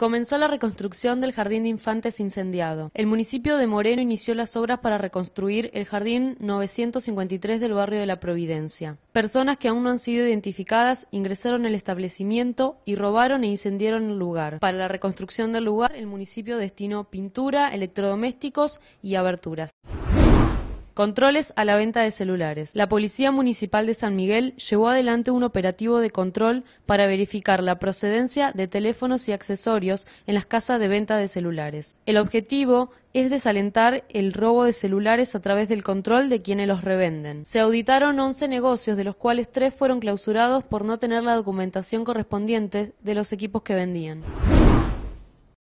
comenzó la reconstrucción del Jardín de Infantes incendiado. El municipio de Moreno inició las obras para reconstruir el Jardín 953 del barrio de La Providencia. Personas que aún no han sido identificadas ingresaron al establecimiento y robaron e incendiaron el lugar. Para la reconstrucción del lugar, el municipio destinó pintura, electrodomésticos y aberturas. Controles a la venta de celulares. La Policía Municipal de San Miguel llevó adelante un operativo de control para verificar la procedencia de teléfonos y accesorios en las casas de venta de celulares. El objetivo es desalentar el robo de celulares a través del control de quienes los revenden. Se auditaron 11 negocios, de los cuales 3 fueron clausurados por no tener la documentación correspondiente de los equipos que vendían.